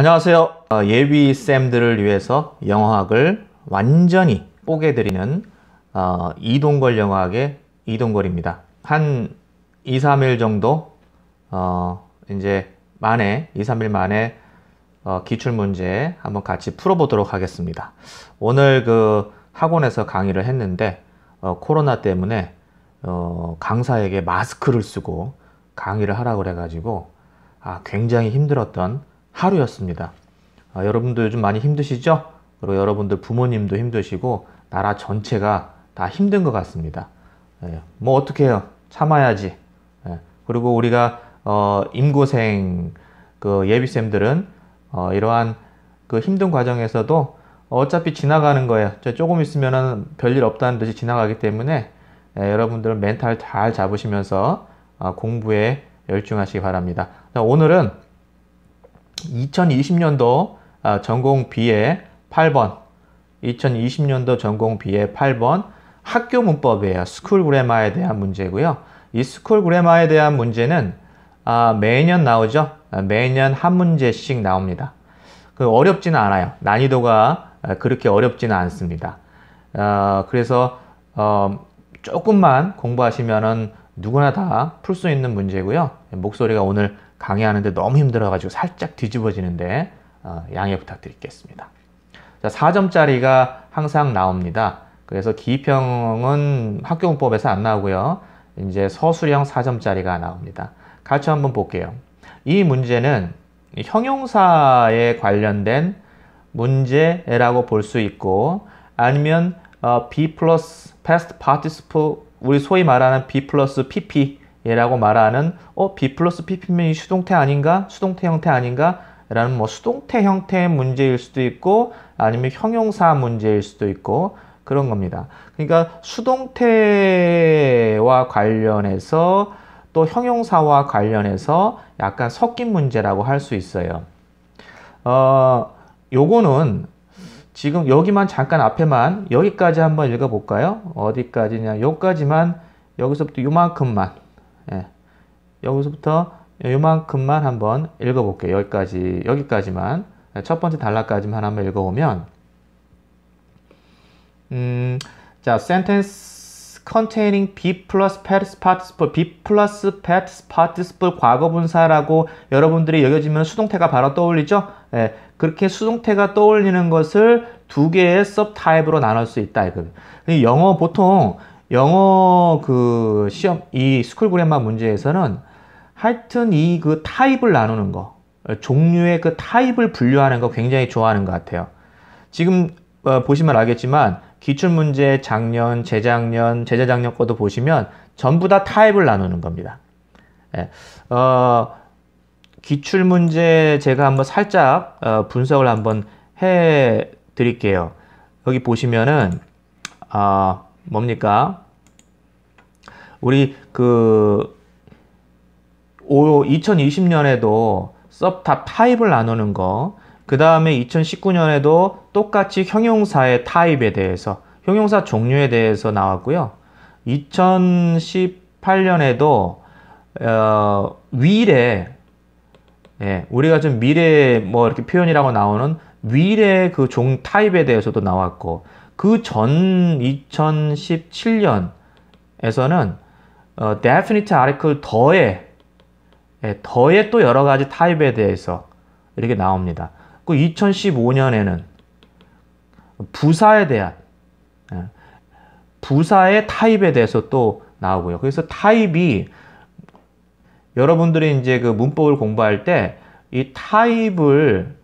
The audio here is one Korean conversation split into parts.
안녕하세요. 어, 예비 쌤들을 위해서 영어학을 완전히 뽀개드리는 어, 이동걸 영어학의 이동걸입니다. 한 2, 3일 정도 어, 이제 만에 2, 3일 만에 어, 기출문제 한번 같이 풀어보도록 하겠습니다. 오늘 그 학원에서 강의를 했는데 어, 코로나 때문에 어, 강사에게 마스크를 쓰고 강의를 하라고 그래가지고 아, 굉장히 힘들었던 하루였습니다. 아, 여러분도 요즘 많이 힘드시죠? 그리고 여러분들 부모님도 힘드시고 나라 전체가 다 힘든 것 같습니다. 예, 뭐 어떻게 해요? 참아야지. 예, 그리고 우리가 어, 임고생 그 예비쌤들은 어, 이러한 그 힘든 과정에서도 어차피 지나가는 거예요. 조금 있으면 별일 없다는 듯이 지나가기 때문에 예, 여러분들은 멘탈 잘 잡으시면서 어, 공부에 열중하시기 바랍니다. 오늘은 2020년도 전공 비의 8번 2020년도 전공 비의 8번 학교 문법이에요. 스쿨 그래마에 대한 문제고요. 이 스쿨 그래마에 대한 문제는 아, 매년 나오죠. 아, 매년 한 문제씩 나옵니다. 그 어렵지는 않아요. 난이도가 아, 그렇게 어렵지는 않습니다. 그래서 어, 조금만 공부하시면 누구나 다 풀 수 있는 문제고요. 목소리가 오늘 강의하는데 너무 힘들어가지고 살짝 뒤집어지는데 어, 양해 부탁드리겠습니다. 자, 4점짜리가 항상 나옵니다. 그래서 기평은 학교공법에서 안 나오고요. 이제 서술형 4점짜리가 나옵니다. 같이 한번 볼게요. 이 문제는 형용사에 관련된 문제라고 볼 수 있고 아니면 어, B 플러스 p 스트 파티스프 우리 소위 말하는 B 플러스 PP 얘라고 말하는 어, B 플러스 PP면 이 수동태 아닌가? 수동태 형태 아닌가? 라는 뭐 수동태 형태의 문제일 수도 있고 아니면 형용사 문제일 수도 있고 그런 겁니다. 그러니까 수동태와 관련해서 또 형용사와 관련해서 약간 섞인 문제라고 할 수 있어요. 어, 요거는 지금 여기만 잠깐 앞에만 여기까지 한번 읽어볼까요? 어디까지냐? 여기까지만 여기서부터 요만큼만 예. 여기서부터 요만큼만 한번 읽어볼게요. 여기까지, 여기까지만. 예, 첫 번째 단락까지만 한번 읽어보면, 음, 자, sentence containing b plus p a r t i c i p l e b plus p a r t i c i p l e 과거 분사라고 여러분들이 여겨지면 수동태가 바로 떠올리죠? 예, 그렇게 수동태가 떠올리는 것을 두 개의 subtype로 나눌 수 있다. 영어 보통 영어 그 시험 이 스쿨 그래마 문제에서는 하여튼 이 그 타입을 나누는 거 종류의 그 타입을 분류하는 거 굉장히 좋아하는 것 같아요. 지금 어, 보시면 알겠지만 기출문제 작년, 재작년, 재재작년 것도 보시면 전부 다 타입을 나누는 겁니다. 예. 어, 기출문제 제가 한번 살짝 어, 분석을 한번 해 드릴게요. 여기 보시면은 아 뭡니까? 우리 그 2020년에도 섭탑 타을 나누는 거, 그 다음에 2019년에도 똑같이 형용사의 타입에 대해서, 형용사 종류에 대해서 나왔고요. 2018년에도 어, 미래, 예, 우리가 좀 미래 뭐 이렇게 표현이라고 나오는 미래 그 종 타입에 대해서도 나왔고, 그전 2017년에서는 어, definite article 더에 예, 더에 또 여러 가지 타입에 대해서 이렇게 나옵니다. 그 2015년에는 부사에 대한 예, 부사의 타입에 대해서 또 나오고요. 그래서 타입이 여러분들이 이제 그 문법을 공부할 때 이 타입을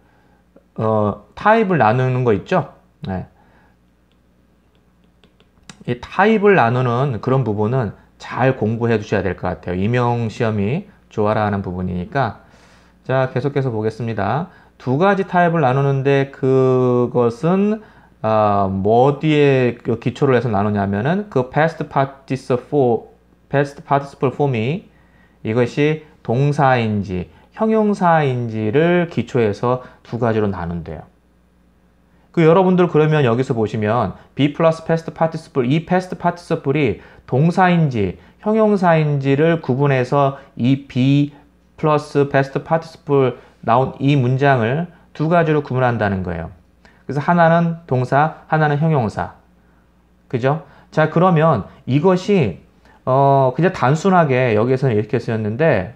어, 타입을 나누는 거 있죠? 예. 이 타입을 나누는 그런 부분은 잘 공부해 주셔야 될 것 같아요. 임용시험이 좋아라 하는 부분이니까 자 계속해서 보겠습니다. 두 가지 타입을 나누는데 그것은 어, 뭐뒤에 기초를 해서 나누냐면은 그 past participle, past participle form이 이것이 동사인지 형용사인지를 기초해서 두 가지로 나눈대요. 그 여러분들 그러면 여기서 보시면 be 플러스 past participle 이 past participle이 동사인지 형용사인지를 구분해서 이 be 플러스 past participle 나온 이 문장을 두 가지로 구분한다는 거예요. 그래서 하나는 동사, 하나는 형용사. 그죠? 자, 그러면 이것이 어, 그냥 단순하게 여기에서는 이렇게 쓰였는데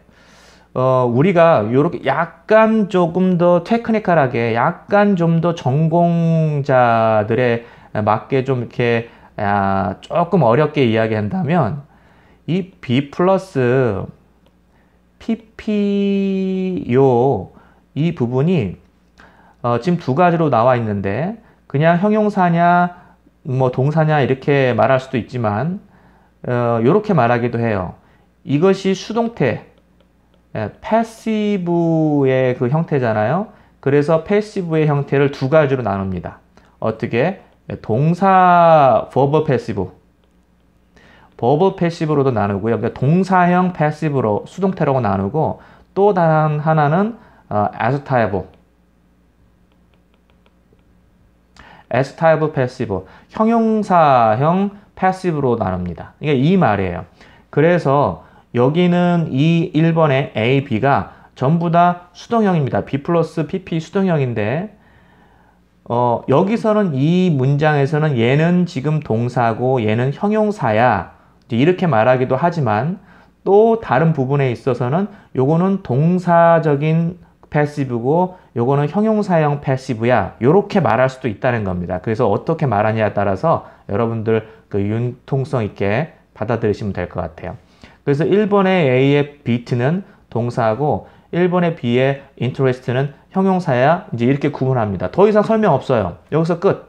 어, 우리가 이렇게 약간 조금 더 테크니컬하게 약간 좀 더 전공자들의 맞게 좀 이렇게 아, 조금 어렵게 이야기한다면 이 B 플러스 PP요 이 부분이 어, 지금 두 가지로 나와 있는데 그냥 형용사냐 뭐 동사냐 이렇게 말할 수도 있지만 어, 이렇게 말하기도 해요. 이것이 수동태 예, 패시브의 그 형태잖아요. 그래서 패시브의 형태를 두 가지로 나눕니다. 어떻게? 예, 동사 버버 패시브 버버 패시브로도 나누고요. 그러니까 동사형 패시브로 수동태라고 나누고 또 다른 하나는 어, as type as type passive 형용사형 패시브로 나눕니다. 이게 이 말이에요. 그래서 여기는 이 1번의 A, B가 전부 다 수동형입니다. B 플러스 PP 수동형인데 어, 여기서는 이 문장에서는 얘는 지금 동사고 얘는 형용사야 이렇게 말하기도 하지만 또 다른 부분에 있어서는 요거는 동사적인 패시브고 요거는 형용사형 패시브야 요렇게 말할 수도 있다는 겁니다 그래서 어떻게 말하냐에 따라서 여러분들 그 융통성 있게 받아들이시면 될 것 같아요 그래서 1번의 A의 b e t 는 동사하고 1번의 B의 interest는 형용사야 이제 이렇게 구분합니다. 더 이상 설명 없어요. 여기서 끝.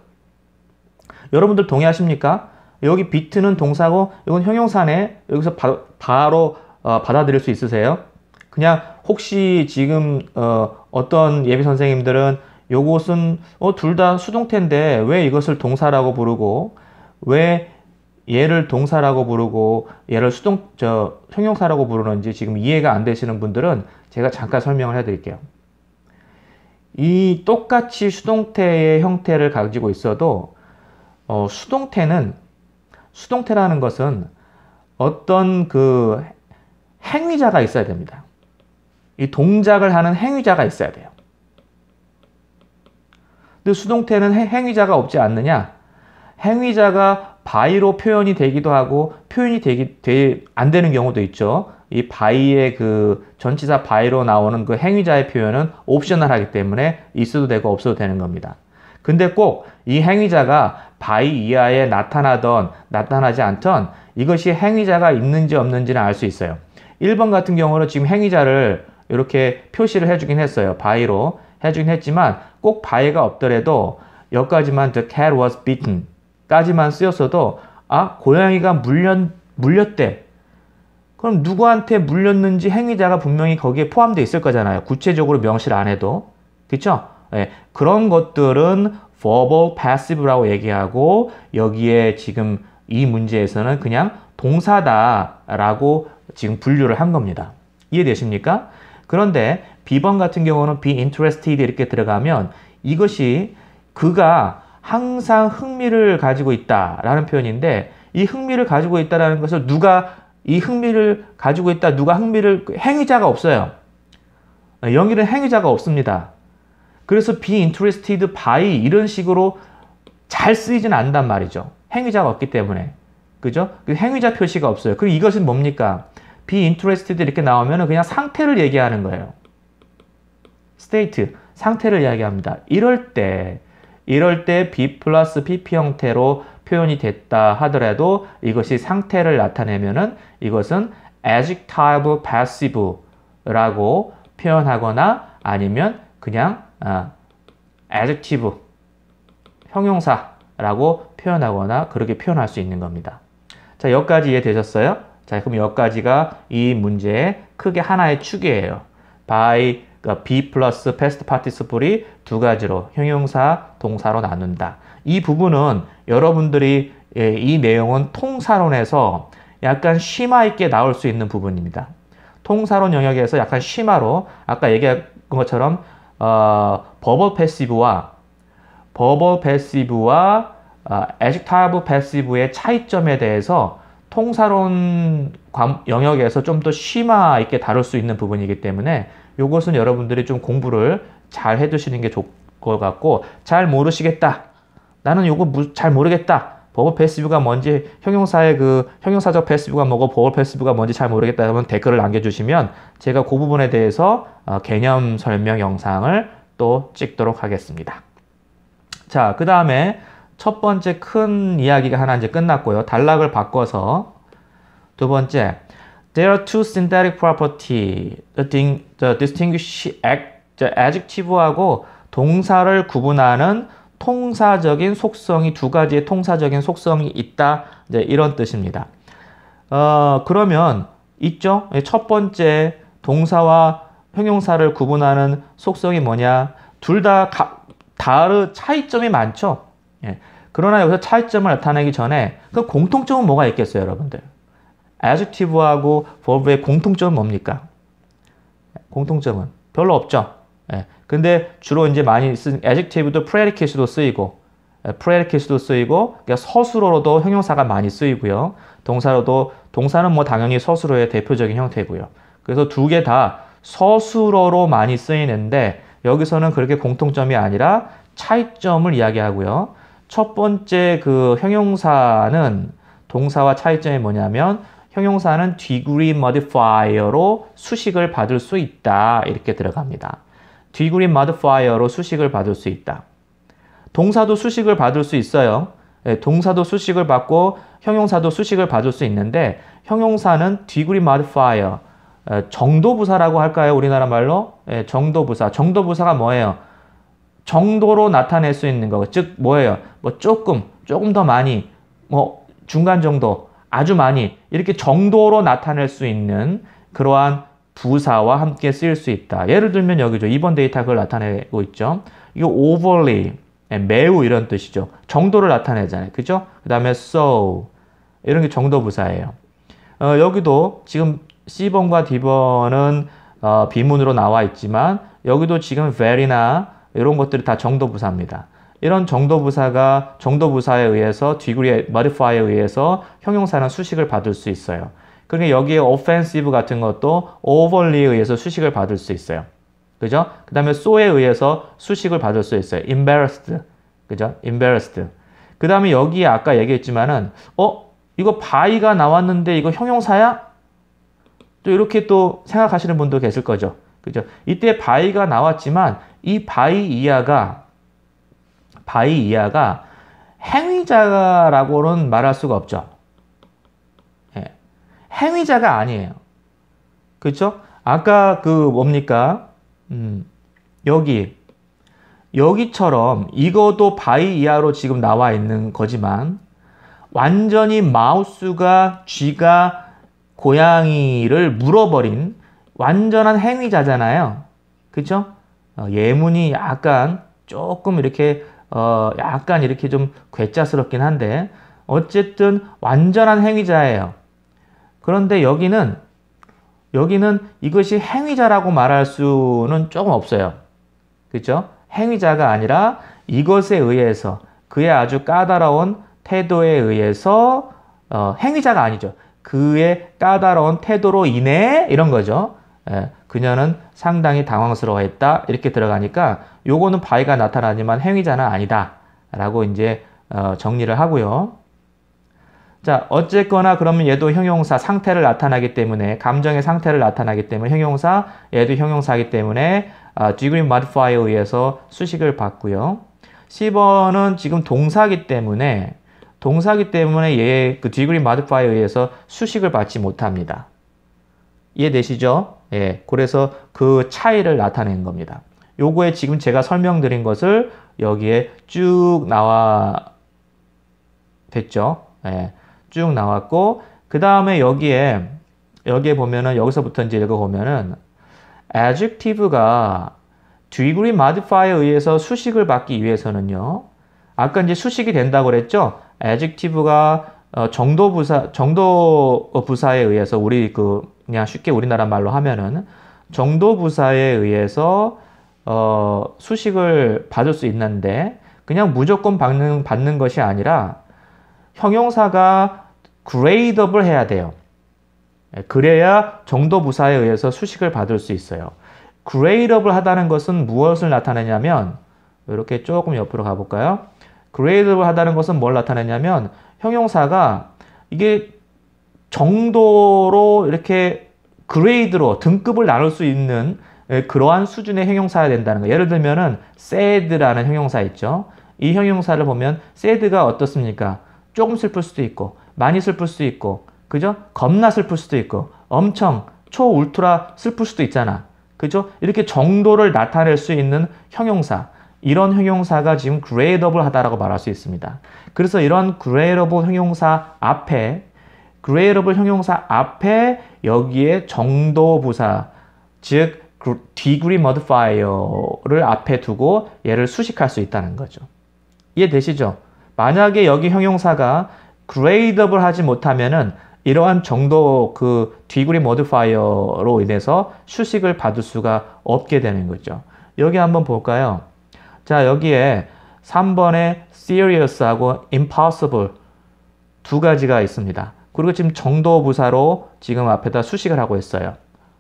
여러분들 동의하십니까? 여기 비트는 동사고 이건 형용사네. 여기서 바, 바로 어, 받아들일 수 있으세요? 그냥 혹시 지금 어, 떤 예비 선생님들은 요것은 어, 둘 다 수동태인데 왜 이것을 동사라고 부르고 왜 얘를 동사라고 부르고 얘를 수동 저 형용사라고 부르는지 지금 이해가 안 되시는 분들은 제가 잠깐 설명을 해드릴게요. 이 똑같이 수동태의 형태를 가지고 있어도 어, 수동태는 수동태라는 것은 어떤 그 행위자가 있어야 됩니다. 이 동작을 하는 행위자가 있어야 돼요. 근데 수동태는 해, 행위자가 없지 않느냐? 행위자가 바이로 표현이 되기도 하고 표현이 되기 되, 안 되는 경우도 있죠. 이 바이의 그 전치사 바이로 나오는 그 행위자의 표현은 옵셔널하기 때문에 있어도 되고 없어도 되는 겁니다. 근데 꼭 이 행위자가 바이 이하에 나타나던 나타나지 않던 이것이 행위자가 있는지 없는지는 알 수 있어요. 1번 같은 경우는 지금 행위자를 이렇게 표시를 해주긴 했어요. 바이로 해주긴 했지만 꼭 바이가 없더라도 여기까지만 the cat was beaten 까지만 쓰였어도 아 고양이가 물렸, 물렸대 그럼 누구한테 물렸는지 행위자가 분명히 거기에 포함되어 있을 거잖아요 구체적으로 명시를 안 해도 그쵸? 예, 그런 것들은 verbal passive라고 얘기하고 여기에 지금 이 문제에서는 그냥 동사다라고 지금 분류를 한 겁니다 이해되십니까? 그런데 비번 같은 경우는 be interested 이렇게 들어가면 이것이 그가 항상 흥미를 가지고 있다라는 표현인데 이 흥미를 가지고 있다라는 것을 누가 이 흥미를 가지고 있다 누가 흥미를 그 행위자가 없어요. 네, 영일은 행위자가 없습니다. 그래서 be interested by 이런 식으로 잘 쓰이진 않단 말이죠. 행위자가 없기 때문에. 그죠? 그 행위자 표시가 없어요. 그리고 이것은 뭡니까? be interested 이렇게 나오면 그냥 상태를 얘기하는 거예요. state, 상태를 이야기합니다. 이럴 때 이럴 때 B 플러스 PP 형태로 표현이 됐다 하더라도 이것이 상태를 나타내면은 이것은 adjective passive라고 표현하거나 아니면 그냥 아, adjective 형용사라고 표현하거나 그렇게 표현할 수 있는 겁니다. 자, 여기까지 이해되셨어요? 자, 그럼 여기까지가 이 문제의 크게 하나의 축이에요. by 그러니까 be 플러스 past participle이 두 가지로 형용사, 동사로 나눈다. 이 부분은 여러분들이 예, 이 내용은 통사론에서 약간 심화 있게 나올 수 있는 부분입니다. 통사론 영역에서 약간 심화로 아까 얘기한 것처럼 어, 버버 패시브와 버버 패시브와 에직타브 패시브의 차이점에 대해서 통사론 영역에서 좀 더 심화 있게 다룰 수 있는 부분이기 때문에 요것은 여러분들이 좀 공부를 잘 해두시는 게 좋을 것 같고 잘 모르시겠다. 나는 요거 잘 모르겠다. 버블 패스뷰가 뭔지 형용사의 그 형용사적 패스뷰가 뭐고 버블 패스뷰가 뭔지 잘 모르겠다 하면 댓글을 남겨주시면 제가 그 부분에 대해서 어, 개념 설명 영상을 또 찍도록 하겠습니다. 자, 그 다음에 첫 번째 큰 이야기가 하나 이제 끝났고요. 단락을 바꿔서 두 번째 There are two synthetic property. The, ding, the distinguish adjective하고 동사를 구분하는 통사적인 속성이 두 가지의 통사적인 속성이 있다. 이제 이런 뜻입니다. 어, 그러면 있죠? 예, 첫 번째 동사와 형용사를 구분하는 속성이 뭐냐? 둘 다 다르 차이점이 많죠. 예. 그러나 여기서 차이점을 나타내기 전에 그 공통점은 뭐가 있겠어요, 여러분들? adjective하고 verb의 공통점은 뭡니까? 공통점은 별로 없죠. 예. 근데 주로 이제 많이 쓴 adjective도 predicate도 쓰이고 예, predicate도 쓰이고 그러니까 서술어로도 형용사가 많이 쓰이고요. 동사로도 동사는 뭐 당연히 서술어의 대표적인 형태고요. 그래서 두 개 다 서술어로 많이 쓰이는데 여기서는 그렇게 공통점이 아니라 차이점을 이야기하고요. 첫 번째 그 형용사는 동사와 차이점이 뭐냐면 형용사는 degree modifier로 수식을 받을 수 있다. 이렇게 들어갑니다. degree modifier로 수식을 받을 수 있다. 동사도 수식을 받을 수 있어요. 예, 동사도 수식을 받고 형용사도 수식을 받을 수 있는데 형용사는 degree modifier 예, 정도 부사라고 할까요? 우리나라 말로 예, 정도 부사. 정도 부사가 뭐예요? 정도로 나타낼 수 있는 거. 즉 뭐예요? 뭐 조금, 조금 더 많이, 뭐 중간 정도, 아주 많이 이렇게 정도로 나타낼 수 있는 그러한 부사와 함께 쓰일 수 있다. 예를 들면 여기죠. 이번 데이터 그걸 나타내고 있죠. 이거 overly, 예, 매우 이런 뜻이죠. 정도를 나타내잖아요. 그죠? 그 다음에 so, 이런 게 정도 부사예요. 어, 여기도 지금 C번과 D번은 어, 비문으로 나와 있지만 여기도 지금 very나 이런 것들이 다 정도 부사입니다. 이런 정도 부사가 정도 부사에 의해서 뒤구리 modifier에 의해서 형용사는 수식을 받을 수 있어요. 그러니까 여기에 offensive 같은 것도 overly에 의해서 수식을 받을 수 있어요. 그죠? 그 다음에 so에 의해서 수식을 받을 수 있어요. embarrassed. 그죠? embarrassed. 그 다음에 여기에 아까 얘기했지만은, 어? 이거 by가 나왔는데 이거 형용사야? 또 이렇게 또 생각하시는 분도 계실 거죠. 그죠? 이때 by가 나왔지만 이 by 이하가 바이 이하가 행위자라고는 말할 수가 없죠. 예. 행위자가 아니에요. 그렇죠? 아까 그 뭡니까? 음, 여기 여기처럼 이것도 바이 이하로 지금 나와 있는 거지만 완전히 마우스가 쥐가 고양이를 물어버린 완전한 행위자잖아요. 그렇죠? 예문이 약간 조금 이렇게 어, 약간 이렇게 좀 괴짜스럽긴 한데 어쨌든 완전한 행위자예요. 그런데 여기는 여기는 이것이 행위자라고 말할 수는 조금 없어요. 그렇죠? 행위자가 아니라 이것에 의해서 그의 아주 까다로운 태도에 의해서 어, 행위자가 아니죠. 그의 까다로운 태도로 인해 이런 거죠. 예, 그녀는 상당히 당황스러워했다 이렇게 들어가니까 요거는 바위가 나타나지만 행위자는 아니다 라고 이제 어, 정리를 하고요. 자 어쨌거나 그러면 얘도 형용사 상태를 나타나기 때문에 감정의 상태를 나타나기 때문에 형용사 얘도 형용사이기 때문에 아, degree modifier에 의해서 수식을 받고요. 10번은 지금 동사기 때문에 동사기 때문에 얘그 degree modifier에 의해서 수식을 받지 못합니다. 이해되시죠? 예. 그래서 그 차이를 나타낸 겁니다. 요거에 지금 제가 설명드린 것을 여기에 쭉 나와 됐죠. 예. 쭉 나왔고 그 다음에 여기에 여기에 보면은 여기서부터 이제 읽어보면은 adjective가 degree modifier에 의해서 수식을 받기 위해서는요. 아까 이제 수식이 된다고 그랬죠. adjective가 어, 정도 부사 정도 부사에 의해서 우리 그 그냥 쉽게 우리나라 말로 하면은 정도 부사에 의해서 어, 수식을 받을 수 있는데 그냥 무조건 받는 받는 것이 아니라 형용사가 그레이더블 해야 돼요. 예, 그래야 정도 부사에 의해서 수식을 받을 수 있어요. 그레이더블 하다는 것은 무엇을 나타내냐면 이렇게 조금 옆으로 가볼까요? 그레이드하다는 것은 뭘 나타내냐면 형용사가 이게 정도로 이렇게 그레이드로 등급을 나눌 수 있는 예, 그러한 수준의 형용사가 된다는 거예요. 예를 들면은 sad라는 형용사 있죠. 이 형용사를 보면 sad가 어떻습니까? 조금 슬플 수도 있고 많이 슬플 수도 있고 그죠? 겁나 슬플 수도 있고 엄청 초 울트라 슬플 수도 있잖아. 그죠? 이렇게 정도를 나타낼 수 있는 형용사. 이런 형용사가 지금 gradable 하다라고 말할 수 있습니다. 그래서 이런 gradable 형용사 앞에 gradable 형용사 앞에 여기에 정도 부사 즉 degree modifier를 앞에 두고 얘를 수식할 수 있다는 거죠. 이해되시죠? 만약에 여기 형용사가 gradable 하지 못하면은 이러한 정도 그 degree modifier로 인해서 수식을 받을 수가 없게 되는 거죠. 여기 한번 볼까요? 자, 여기에 3번에 serious하고 impossible 두 가지가 있습니다. 그리고 지금 정도 부사로 지금 앞에다 수식을 하고 있어요.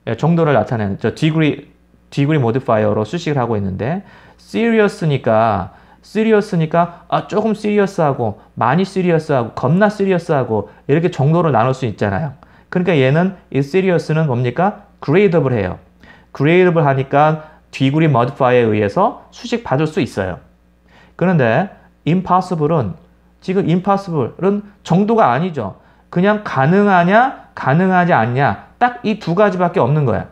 예, 정도를 나타내는 저 degree degree modifier로 수식을 하고 있는데 serious니까 serious니까 아 조금 serious하고 많이 serious하고 겁나 serious하고 이렇게 정도로 나눌 수 있잖아요. 그러니까 얘는 이 serious는 뭡니까? g r a d a b l e 해요. g r a d a b l e 하니까 뒤구리 머드파이에 의해서 수식 받을 수 있어요. 그런데 impossible은 지금 impossible은 정도가 아니죠. 그냥 가능하냐 가능하지 않냐 딱 이 두 가지밖에 없는 거야.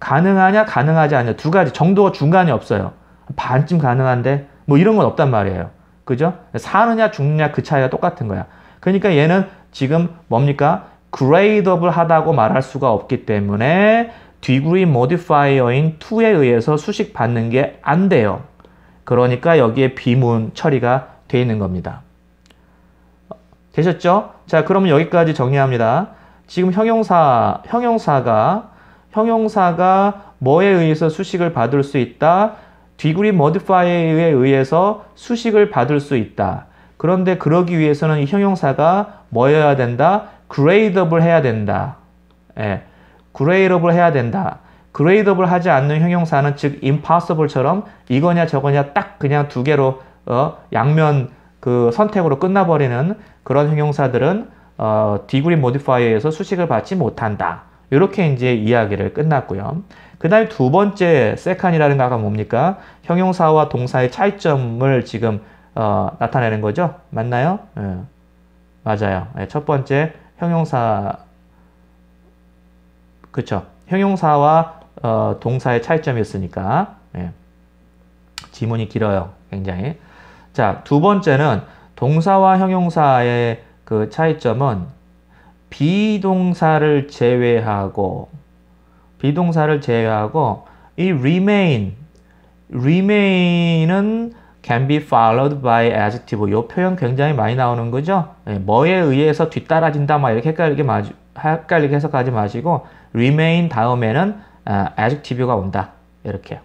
가능하냐 가능하지 않냐 두 가지 정도가 중간이 없어요. 반쯤 가능한데 뭐 이런 건 없단 말이에요. 그죠? 사느냐 죽느냐 그 차이가 똑같은 거야. 그러니까 얘는 지금 뭡니까? 그레이더블 하다고 말할 수가 없기 때문에 degree modifier인 to에 의해서 수식 받는 게 안 돼요. 그러니까 여기에 비문 처리가 돼 있는 겁니다. 되셨죠? 자, 그러면 여기까지 정리합니다. 지금 형용사, 형용사가, 형용사가 뭐에 의해서 수식을 받을 수 있다? degree modifier에 의해서 수식을 받을 수 있다. 그런데 그러기 위해서는 이 형용사가 뭐여야 된다? 그레이더블 해야 된다. 예. 그레이러블 해야 된다. 그레이더블 하지 않는 형용사는 즉 impossible처럼 이거냐 저거냐 딱 그냥 두 개로 어, 양면 그 선택으로 끝나버리는 그런 형용사들은 어, degree modifier에서 수식을 받지 못한다. 이렇게 이제 이야기를 끝났고요. 그 다음에 두 번째 세칸이라는 가가 뭡니까? 형용사와 동사의 차이점을 지금 어, 나타내는 거죠. 맞나요? 예. 맞아요. 예, 첫 번째 형용사 그렇죠. 형용사와 어, 동사의 차이점이었으니까 예. 지문이 길어요. 굉장히. 자, 두 번째는 동사와 형용사의 그 차이점은 비동사를 제외하고 비동사를 제외하고 이 remain remain은 can be followed by adjective 요 표현 굉장히 많이 나오는 거죠. 예, 뭐에 의해서 뒤따라진다 막 이렇게 헷갈리게, 마주, 헷갈리게 해석하지 마시고 remain 다음에는 아, adjective가 온다. 이렇게.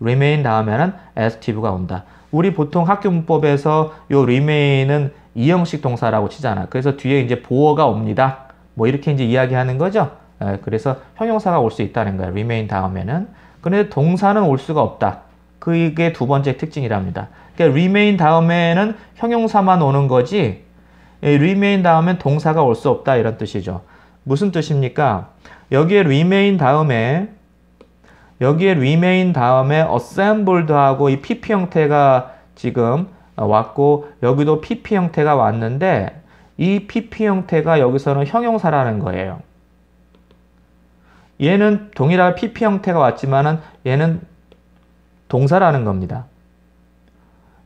remain 다음에는 adjective가 온다. 우리 보통 학교 문법에서 요 remain은 이형식 동사라고 치잖아. 그래서 뒤에 이제 보어가 옵니다. 뭐 이렇게 이제 이야기하는 거죠. 예, 그래서 형용사가 올 수 있다는 거예요. remain 다음에는. 근데 동사는 올 수가 없다. 그게 두 번째 특징이랍니다. 그러니까 remain 다음에는 형용사만 오는 거지 예, remain 다음엔 동사가 올 수 없다 이런 뜻이죠. 무슨 뜻입니까? 여기에 remain 다음에 여기에 remain 다음에 assembled하고 이 pp 형태가 지금 어, 왔고 여기도 pp 형태가 왔는데 이 pp 형태가 여기서는 형용사라는 거예요. 얘는 동일한 pp 형태가 왔지만은 얘는 동사라는 겁니다.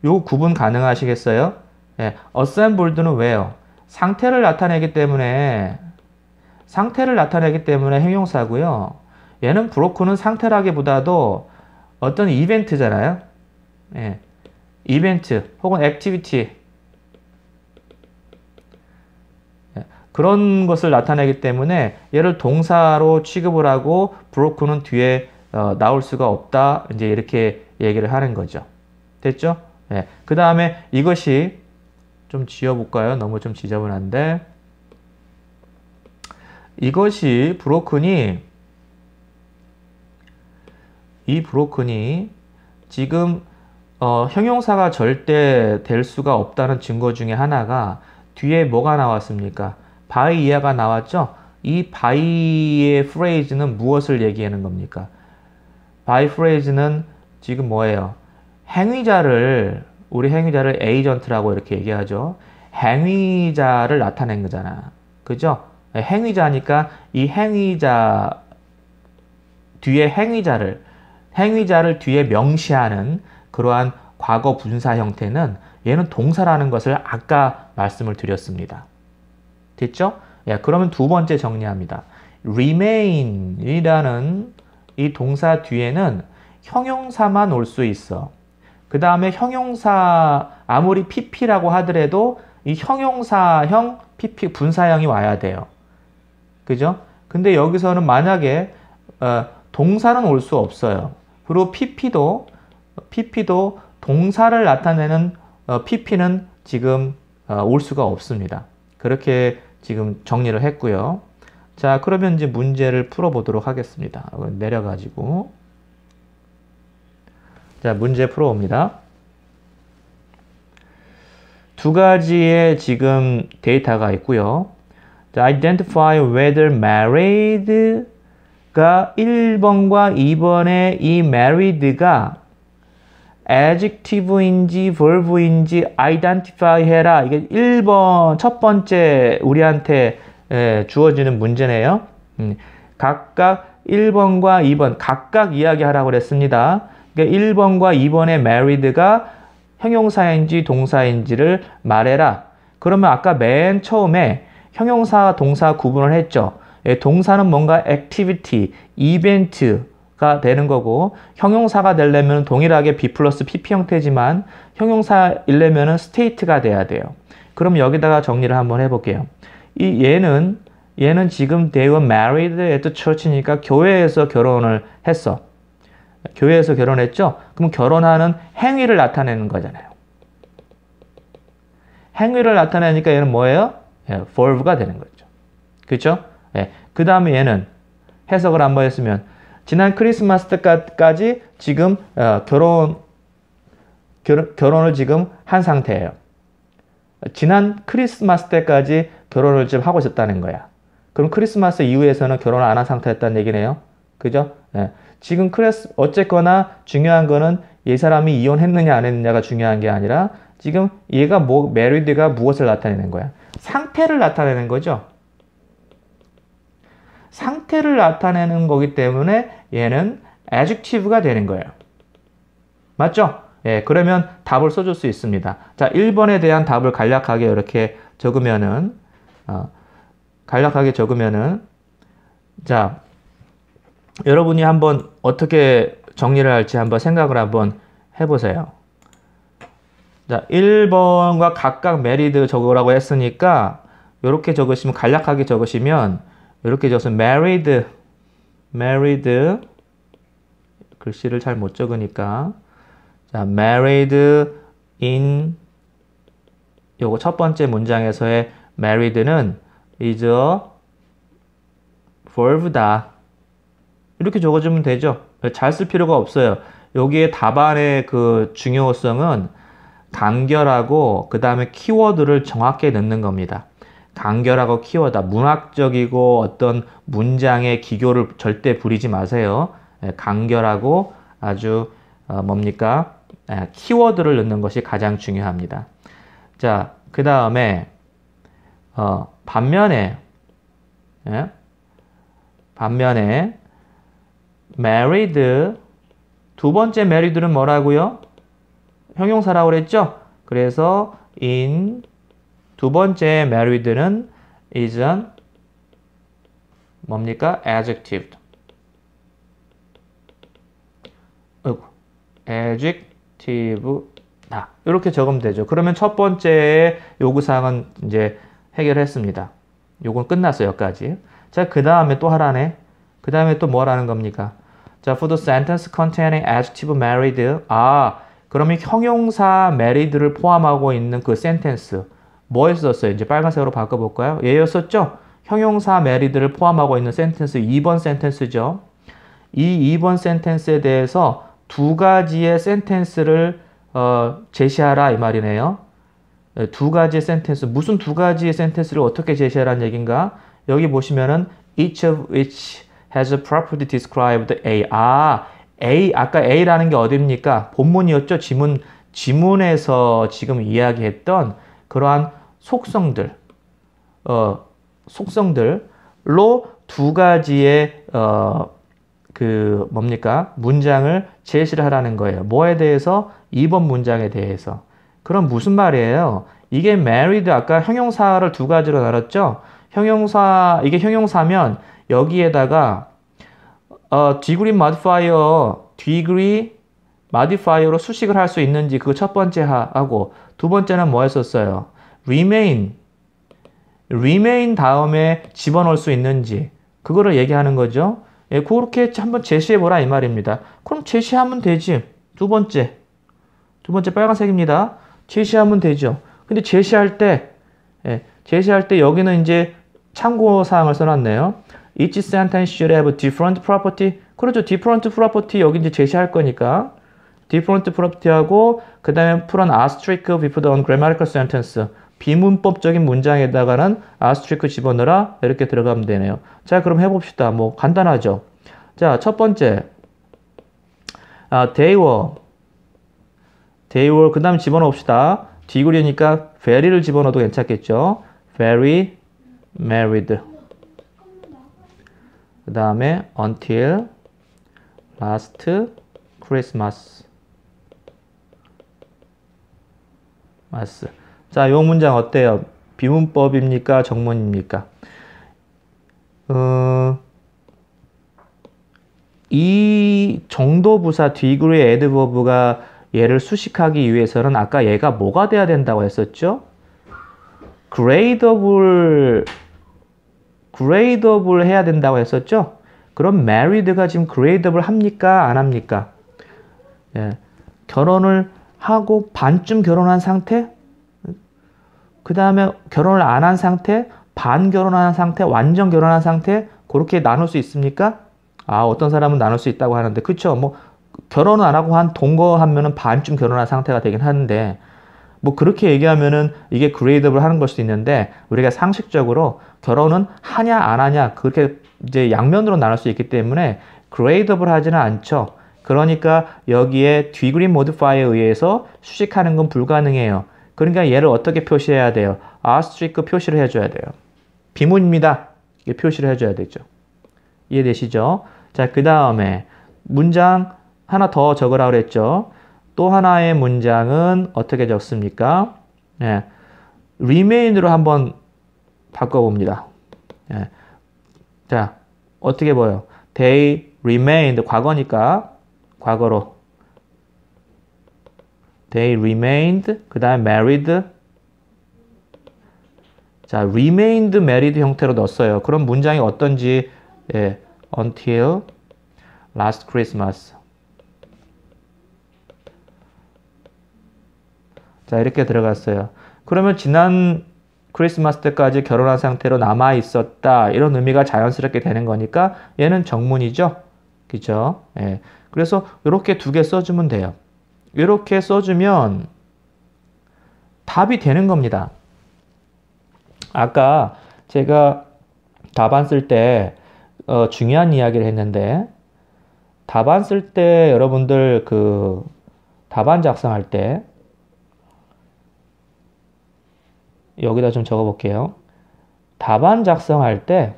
요 구분 가능하시겠어요? 예, assembled는 왜요? 상태를 나타내기 때문에 상태를 나타내기 때문에 형용사고요. 얘는 브로커는 상태라기보다도 어떤 이벤트잖아요. 예. 이벤트 혹은 액티비티 예. 그런 것을 나타내기 때문에 얘를 동사로 취급을 하고 브로커는 뒤에 어, 나올 수가 없다. 이제 이렇게 얘기를 하는 거죠. 됐죠? 예. 그 다음에 이것이 좀 지어볼까요? 너무 좀 지저분한데. 이것이 브로큰이 이 브로큰이 지금 어, 형용사가 절대 될 수가 없다는 증거 중에 하나가 뒤에 뭐가 나왔습니까? 바이 이하가 나왔죠? 이 바이의 프레이즈는 무엇을 얘기하는 겁니까? 바이 프레이즈는 지금 뭐예요? 행위자를 우리 행위자를 에이전트라고 이렇게 얘기하죠. 행위자를 나타낸 거잖아. 그죠? 예, 행위자니까 이 행위자 뒤에 행위자를 행위자를 뒤에 명시하는 그러한 과거 분사 형태는 얘는 동사라는 것을 아까 말씀을 드렸습니다. 됐죠? 예, 그러면 두 번째 정리합니다. remain이라는 이 동사 뒤에는 형용사만 올 수 있어. 그 다음에 형용사 아무리 pp라고 하더라도 이 형용사형 pp 분사형이 와야 돼요. 그죠? 근데 여기서는 만약에 어, 동사는 올 수 없어요. 그리고 pp도 pp도 동사를 나타내는 어, pp는 지금 어, 올 수가 없습니다. 그렇게 지금 정리를 했고요. 자, 그러면 이제 문제를 풀어보도록 하겠습니다. 어, 내려가지고. 자, 문제 풀어봅니다. 두 가지의 지금 데이터가 있고요. 자, identify whether married가 1번과 2번에 이 married가 adjective인지 verb인지 identify 해라. 이게 1번 첫 번째 우리한테 예, 주어지는 문제네요. 음, 각각 1번과 2번 각각 이야기하라고 그랬습니다. 그러니까 1번과 2번의 married가 형용사인지 동사인지를 말해라. 그러면 아까 맨 처음에 형용사, 동사 구분을 했죠. 예, 동사는 뭔가 액티비티, 이벤트가 되는 거고 형용사가 되려면 동일하게 B 플러스 PP 형태지만 형용사이려면 state가 돼야 돼요. 그럼 여기다가 정리를 한번 해볼게요. 이 얘는 얘는 지금 they were married at church니까 교회에서 결혼을 했어. 교회에서 결혼했죠? 그럼 결혼하는 행위를 나타내는 거잖아요. 행위를 나타내니까 얘는 뭐예요? verve가 예, 되는 거죠. 그렇 예, 그 다음에 얘는 해석을 한번 했으면 지난 크리스마스 때까지 지금 어, 결혼 결, 결혼을 지금 한 상태예요. 지난 크리스마스 때까지 결혼을 지금 하고 있었다는 거야. 그럼 크리스마스 이후에서는 결혼을 안 한 상태였다는 얘기네요. 그죠? 예. 지금 크레스 어쨌거나 중요한 거는 이 사람이 이혼했느냐 안 했느냐가 중요한 게 아니라 지금 얘가 뭐 메리드가 무엇을 나타내는 거야? 상태를 나타내는 거죠. 상태를 나타내는 거기 때문에 얘는 adjective가 되는 거예요. 맞죠? 예, 그러면 답을 써줄 수 있습니다. 자, 1번에 대한 답을 간략하게 이렇게 적으면은 어, 간략하게 적으면은 자, 여러분이 한번 어떻게 정리를 할지 한번 생각을 한번 해보세요. 자, 1번과 각각 메리드 적으라고 했으니까 이렇게 적으시면 간략하게 적으시면 이렇게 적으면 메리드 r i e 글씨를 잘 못 적으니까 자, married in 요거 첫 번째 문장에서의 married는 is verb다. 이렇게 적어주면 되죠. 잘 쓸 필요가 없어요. 여기에 답안의 그 중요성은 간결하고 그 다음에 키워드를 정확히 넣는 겁니다. 간결하고 키워드, 문학적이고 어떤 문장의 기교를 절대 부리지 마세요. 예, 간결하고 아주 어, 뭡니까? 예, 키워드를 넣는 것이 가장 중요합니다. 자, 그 다음에 어, 반면에 예? 반면에 married 두 번째 married는 뭐라고요? 형용사라고 그랬죠? 그래서 in 두 번째 married는 is an 뭡니까? adjective. 어이구. adjective다. 이렇게 적으면 되죠. 그러면 첫 번째 요구사항은 이제 해결했습니다. 요건 끝났어요. 여기까지. 자, 그 다음에 또 하라네. 그 다음에 또 뭐라는 겁니까? 자, for the sentence containing adjective married. 아, 그러면 형용사 메리드를 포함하고 있는 그 센텐스 뭐였었어요? 이제 빨간색으로 바꿔볼까요? 얘였었죠? 형용사 m a r 를 포함하고 있는 센텐스 2번 센텐스죠. 이 2번 센텐스에 대해서 두 가지의 센텐스를 어, 제시하라 이 말이네요. 네, 두 가지의 센텐스, 무슨 두 가지의 센텐스를 어떻게 제시하라는 얘긴가? 여기 보시면은 each of which has a property described A. 아, A 아까 A라는 게 어딥니까? 본문이었죠. 지문 지문에서 지금 이야기했던 그러한 속성들 어 속성들로 두 가지의 어그 뭡니까? 문장을 제시를 하라는 거예요. 뭐에 대해서? 2번 문장에 대해서. 그럼 무슨 말이에요? 이게 married 아까 형용사를 두 가지로 나눴죠. 형용사 이게 형용사면 여기에다가 어, degree modifier, d e 로 수식을 할 수 있는지 그거 첫 번째 하고 두 번째는 뭐 했었어요? remain, remain 다음에 집어넣을 수 있는지 그거를 얘기하는 거죠. 예, 그렇게 한번 제시해보라 이 말입니다. 그럼 제시하면 되지. 두 번째, 두 번째 빨간색입니다. 제시하면 되죠. 근데 제시할 때, 예, 제시할 때 여기는 이제 참고사항을 써놨네요. each sentence should have different property. 그렇죠. different property 여기 이제 제시할 거니까 different property하고 그 다음에 put an asterisk before the ungrammatical sentence. 비문법적인 문장에다가는 아스트리크 집어넣어라 이렇게 들어가면 되네요. 자 그럼 해봅시다. 뭐 간단하죠. 자 첫 번째 아, they were they were 그 다음 집어넣읍시다. 뒤구리니까 very를 집어넣어도 괜찮겠죠. very married 그 다음에 until last Christmas. 마스. 자, 요 문장 어때요? 비문법입니까? 정문입니까? 어, 이 정도 부사 뒤그루의 애드버브가 얘를 수식하기 위해서는 아까 얘가 뭐가 돼야 된다고 했었죠? 그레이더블 그레이더블 해야 된다고 했었죠? 그럼 m a r 가 지금 그레이더블 합니까? 안 합니까? 예. 결혼을 하고 반쯤 결혼한 상태? 그 다음에 결혼을 안 한 상태? 반 결혼한 상태? 완전 결혼한 상태? 그렇게 나눌 수 있습니까? 아, 어떤 사람은 나눌 수 있다고 하는데, 그쵸? 뭐, 결혼을 안 하고 한동거하면 반쯤 결혼한 상태가 되긴 하는데, 뭐 그렇게 얘기하면은 이게 그레이드업을 하는 걸 수도 있는데 우리가 상식적으로 결혼은 하냐 안 하냐 그렇게 이제 양면으로 나눌 수 있기 때문에 그레이드업을 하지는 않죠. 그러니까 여기에 뒤그림 모드파이에 의해서 수식하는 건 불가능해요. 그러니까 얘를 어떻게 표시해야 돼요? 아스트리크 표시를 해줘야 돼요. 비문입니다. 이게 표시를 해줘야 되죠. 이해되시죠? 자, 그 다음에 문장 하나 더 적으라 그랬죠. 또 하나의 문장은 어떻게 적습니까? 예, remain으로 한번 바꿔봅니다. 예, 자, 어떻게 보여? They remained 과거니까 과거로 They remained 그 다음에 married 자, remained married 형태로 넣었어요. 그럼 문장이 어떤지 예, until last Christmas 자, 이렇게 들어갔어요. 그러면 지난 크리스마스 때까지 결혼한 상태로 남아 있었다. 이런 의미가 자연스럽게 되는 거니까 얘는 정문이죠. 그죠? 예. 그래서 이렇게 두 개 써주면 돼요. 이렇게 써주면 답이 되는 겁니다. 아까 제가 답안 쓸때 어, 중요한 이야기를 했는데 답안 쓸 때 여러분들 그 답안 작성할 때 여기다 좀 적어 볼게요. 답안 작성할 때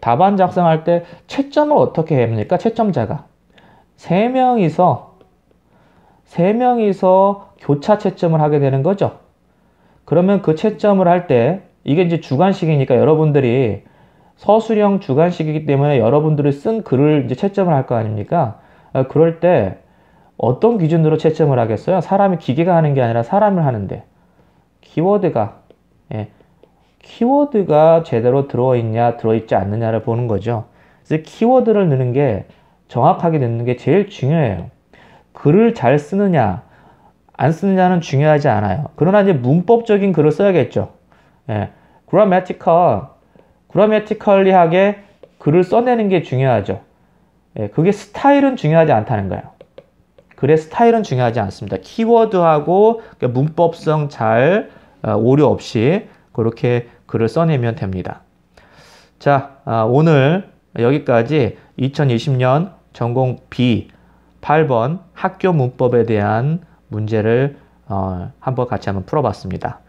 답안 작성할 때 채점을 어떻게 합니까? 채점자가 3명이서 3명이서 교차 채점을 하게 되는 거죠. 그러면 그 채점을 할 때 이게 이제 주관식이니까 여러분들이 서술형 주관식이기 때문에 여러분들이 쓴 글을 이제 채점을 할 거 아닙니까? 어, 그럴 때 어떤 기준으로 채점을 하겠어요? 사람이 기계가 하는 게 아니라 사람을 하는데 키워드가 예, 키워드가 제대로 들어있냐 들어있지 않느냐를 보는 거죠. 그래서 키워드를 넣는 게 정확하게 넣는 게 제일 중요해요. 글을 잘 쓰느냐 안 쓰느냐는 중요하지 않아요. 그러나 이제 문법적인 글을 써야겠죠. 예, grammatical, grammatically하게 글을 써내는 게 중요하죠. 예, 그게 스타일은 중요하지 않다는 거예요. 글의 스타일은 중요하지 않습니다. 키워드하고 그러니까 문법성 잘 어, 오류 없이 그렇게 글을 써내면 됩니다. 자, 아, 오늘 여기까지 2020년 전공 B 8번 학교 문법에 대한 문제를 어, 한번 같이 한번 풀어봤습니다.